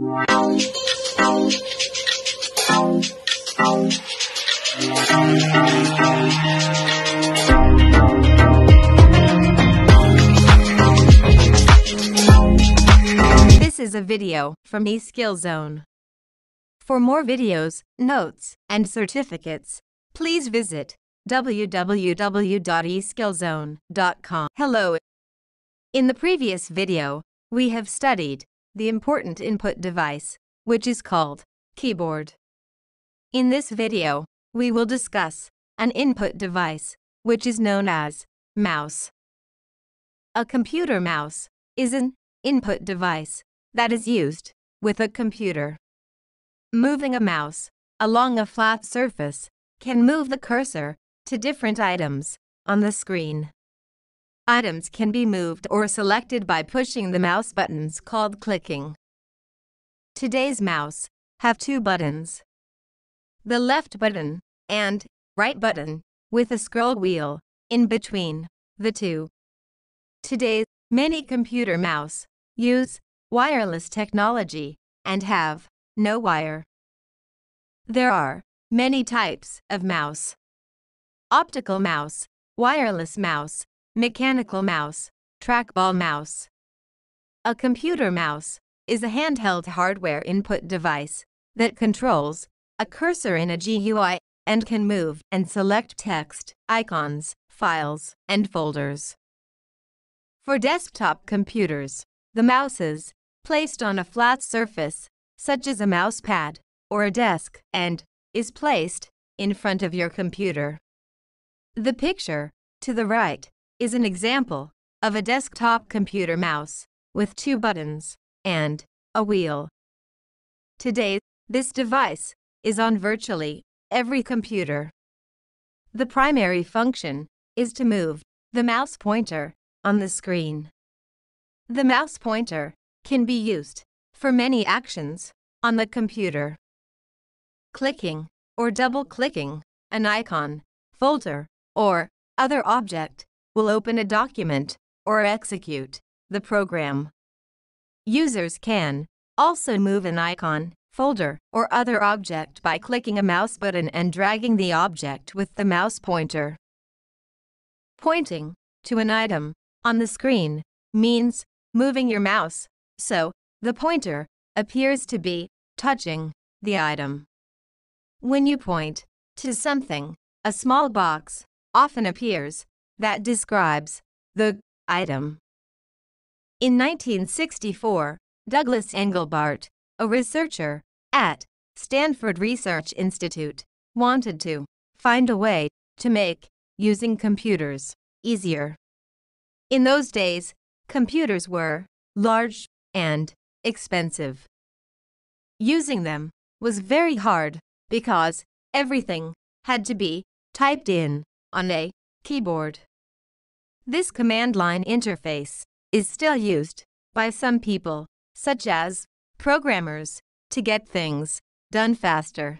This is a video from eSkillZone. For more videos, notes, and certificates, please visit www.eskillzone.com. Hello. In the previous video, we have studied the important input device, which is called keyboard. In this video, we will discuss an input device, which is known as mouse. A computer mouse is an input device that is used with a computer. Moving a mouse along a flat surface can move the cursor to different items on the screen. Items can be moved or selected by pushing the mouse buttons called clicking. Today's mouse have two buttons. The left button and right button with a scroll wheel in between the two. Today's many computer mouse use wireless technology and have no wire. There are many types of mouse. Optical mouse, wireless mouse, Mechanical mouse, trackball mouse. A computer mouse is a handheld hardware input device that controls a cursor in a GUI and can move and select text, icons, files, and folders. For desktop computers, the mouse is placed on a flat surface, such as a mouse pad or a desk, and is placed in front of your computer. The picture to the right is an example of a desktop computer mouse with two buttons and a wheel. Today, this device is on virtually every computer. The primary function is to move the mouse pointer on the screen. The mouse pointer can be used for many actions on the computer. Clicking or double-clicking an icon, folder, or other object will open a document or execute the program. Users can also move an icon, folder, or other object by clicking a mouse button and dragging the object with the mouse pointer. Pointing to an item on the screen means moving your mouse, so the pointer appears to be touching the item. When you point to something, a small box often appears that describes the item. In 1964, Douglas Engelbart, a researcher at Stanford Research Institute, wanted to find a way to make using computers easier. In those days, computers were large and expensive. Using them was very hard because everything had to be typed in on a keyboard. This command line interface is still used by some people, such as programmers, to get things done faster.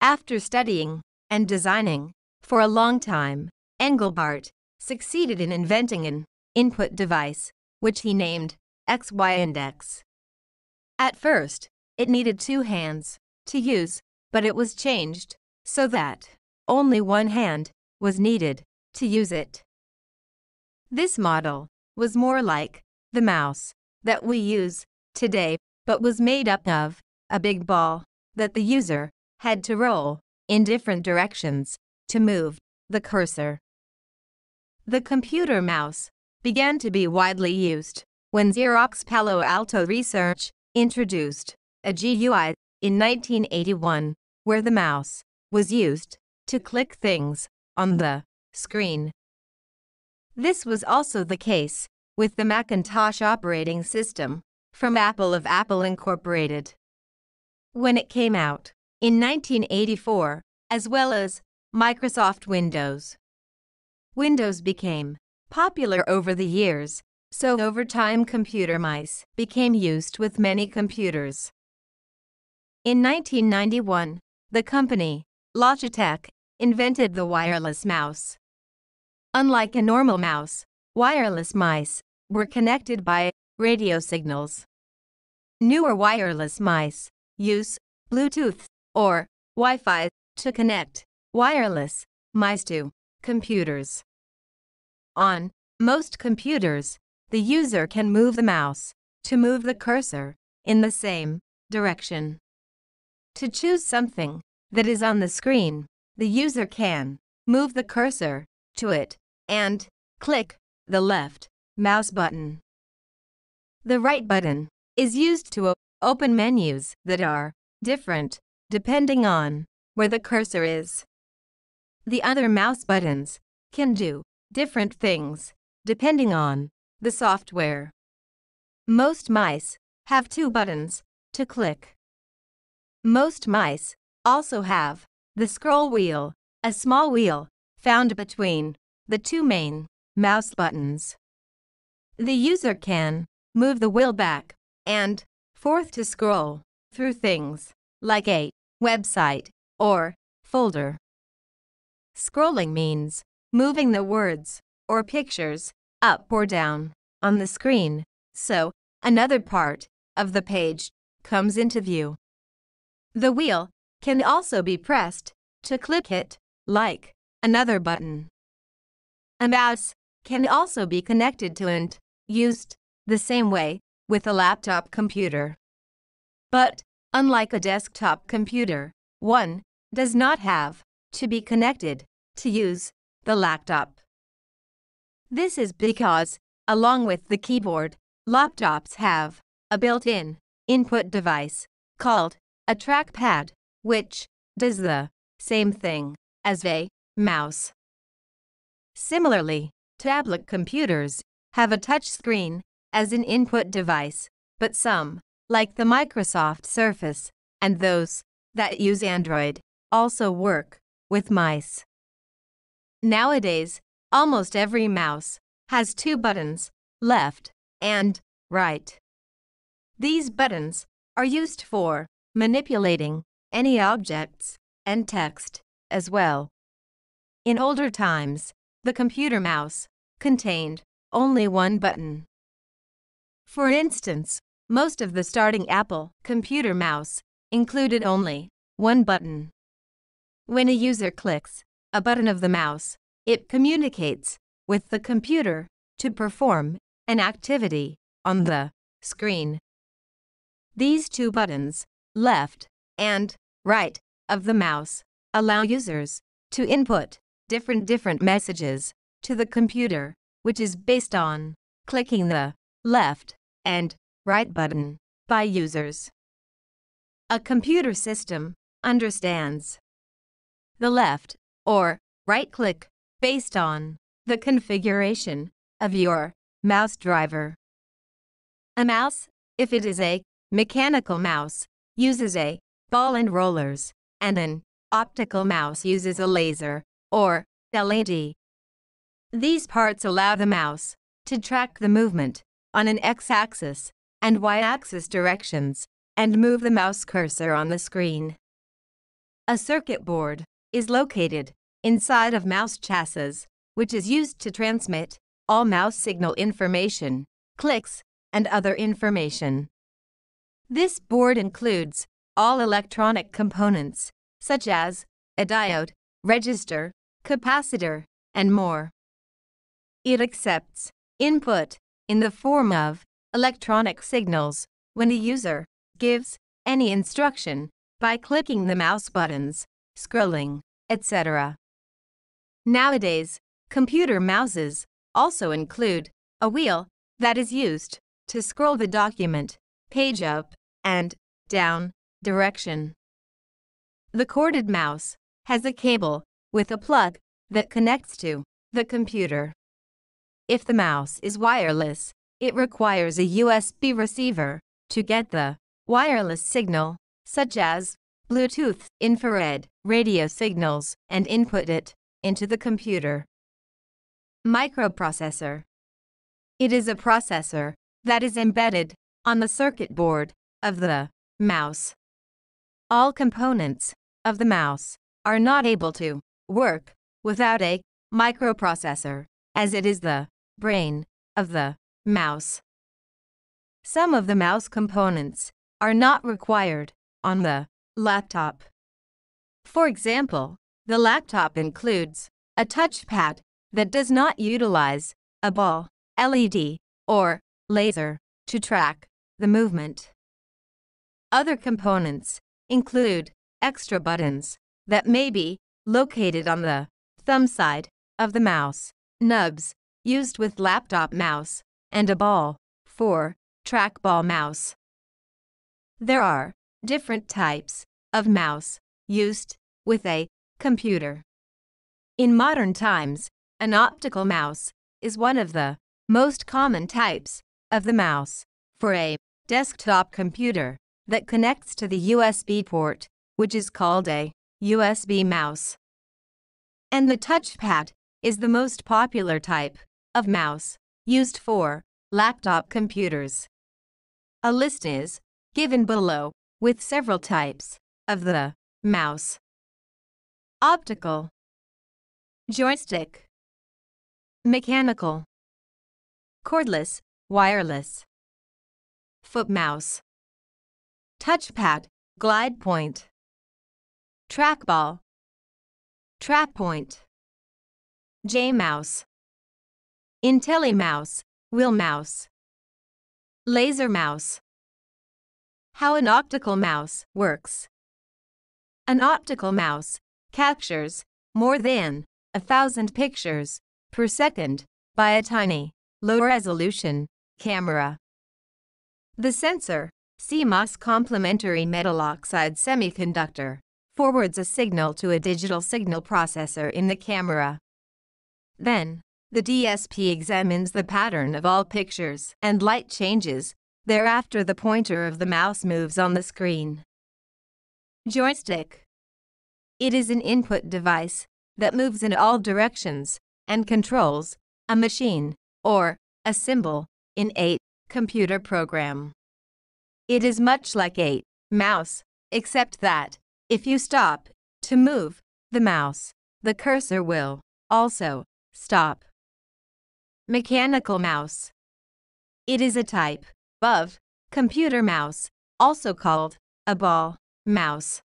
After studying and designing for a long time, Engelbart succeeded in inventing an input device, which he named XY index. At first, it needed two hands to use, but it was changed so that only one hand was needed to use it. This model was more like the mouse that we use today, but was made up of a big ball that the user had to roll in different directions to move the cursor. The computer mouse began to be widely used when Xerox Palo Alto Research introduced a GUI in 1981 where the mouse was used to click things on the screen. This was also the case with the Macintosh operating system from Apple of Apple Incorporated. When it came out in 1984, as well as Microsoft Windows. Windows became popular over the years, so over time computer mice became used with many computers. In 1991, the company, Logitech, invented the wireless mouse. Unlike a normal mouse, wireless mice were connected by radio signals. Newer wireless mice use Bluetooth or Wi-Fi to connect wireless mice to computers. On most computers, the user can move the mouse to move the cursor in the same direction. To choose something that is on the screen, the user can move the cursor to it, and click the left mouse button. The right button is used to open menus that are different depending on where the cursor is. The other mouse buttons can do different things depending on the software. Most mice have two buttons to click. Most mice also have the scroll wheel, a small wheel found between the two main mouse buttons. The user can move the wheel back and forth to scroll through things like a website or folder. Scrolling means moving the words or pictures up or down on the screen, so another part of the page comes into view. The wheel can also be pressed to click it, like Another button. A mouse can also be connected to and used the same way with a laptop computer. But, unlike a desktop computer, one does not have to be connected to use the laptop. This is because, along with the keyboard, laptops have a built-in input device called a trackpad, which does the same thing as a mouse. Similarly, tablet computers have a touchscreen as an input device, but some, like the Microsoft Surface and those that use Android, also work with mice. Nowadays, almost every mouse has two buttons, left and right. These buttons are used for manipulating any objects and text as well. In older times, the computer mouse contained only one button. For instance, most of the starting Apple computer mouse included only one button. When a user clicks a button of the mouse, it communicates with the computer to perform an activity on the screen. These two buttons, left and right of the mouse, allow users to input different different messages to the computer, which is based on clicking the left and right button by users. A computer system understands the left or right click based on the configuration of your mouse driver. A mouse, if it is a mechanical mouse, uses a ball and rollers, and an optical mouse uses a laser or LED. These parts allow the mouse to track the movement on an x-axis and y-axis directions and move the mouse cursor on the screen. A circuit board is located inside of mouse chassis, which is used to transmit all mouse signal information, clicks, and other information. This board includes all electronic components, such as a diode, register, capacitor, and more. It accepts input in the form of electronic signals when the user gives any instruction by clicking the mouse buttons, scrolling, etc. Nowadays, computer mouses also include a wheel that is used to scroll the document page up and down direction. The corded mouse has a cable with a plug that connects to the computer. If the mouse is wireless, it requires a USB receiver to get the wireless signal, such as Bluetooth, infrared, radio signals, and input it into the computer. Microprocessor It is a processor that is embedded on the circuit board of the mouse. All components of the mouse are not able to work without a microprocessor, as it is the brain of the mouse. Some of the mouse components are not required on the laptop. For example, the laptop includes a touchpad that does not utilize a ball, LED, or laser to track the movement. Other components include extra buttons that may be located on the thumb side of the mouse, nubs, used with laptop mouse, and a ball, for trackball mouse. There are different types of mouse used with a computer. In modern times, an optical mouse is one of the most common types of the mouse for a desktop computer that connects to the USB port, which is called a USB mouse. And the touchpad is the most popular type of mouse used for laptop computers. A list is given below with several types of the mouse. Optical Joystick Mechanical Cordless, wireless Foot mouse Touchpad, glide point trackball, trap point, J mouse, IntelliMouse, wheel mouse, laser mouse. How an optical mouse works. An optical mouse captures more than a thousand pictures per second by a tiny, low resolution camera. The sensor, CMOS complementary metal oxide semiconductor, forwards a signal to a digital signal processor in the camera. Then, the DSP examines the pattern of all pictures and light changes, thereafter the pointer of the mouse moves on the screen. Joystick It is an input device that moves in all directions and controls a machine or a symbol in a computer program. It is much like a mouse, except that if you stop to move the mouse, the cursor will also stop. Mechanical mouse. It is a type of computer mouse, also called a ball mouse.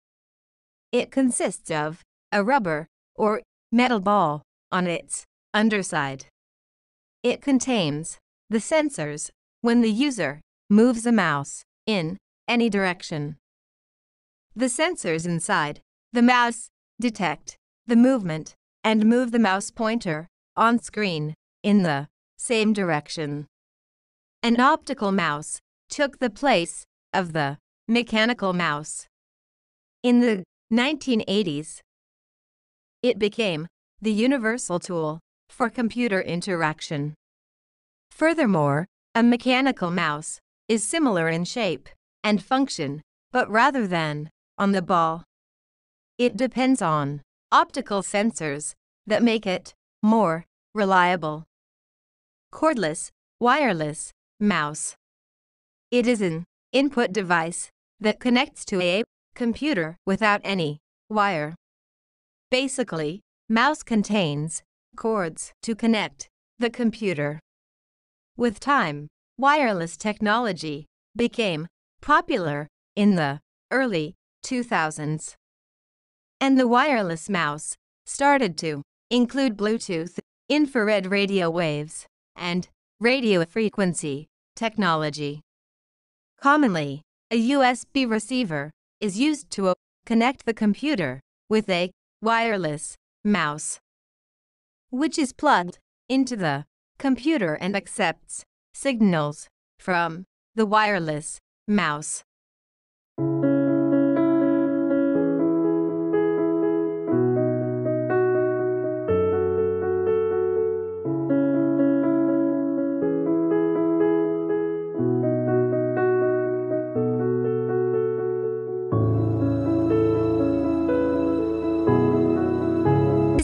It consists of a rubber or metal ball on its underside. It contains the sensors when the user moves a mouse in any direction. The sensors inside, the mouse, detect the movement and move the mouse pointer on screen in the same direction. An optical mouse took the place of the mechanical mouse. In the 1980s, it became the universal tool for computer interaction. Furthermore, a mechanical mouse is similar in shape and function, but rather than on the ball. It depends on optical sensors that make it more reliable. Cordless, wireless, mouse. It is an input device that connects to a computer without any wire. Basically, mouse contains cords to connect the computer. With time, wireless technology became popular in the early 2000s. And the wireless mouse started to include Bluetooth, infrared radio waves, and radio frequency technology. Commonly, a USB receiver is used to connect the computer with a wireless mouse, which is plugged into the computer and accepts signals from the wireless mouse.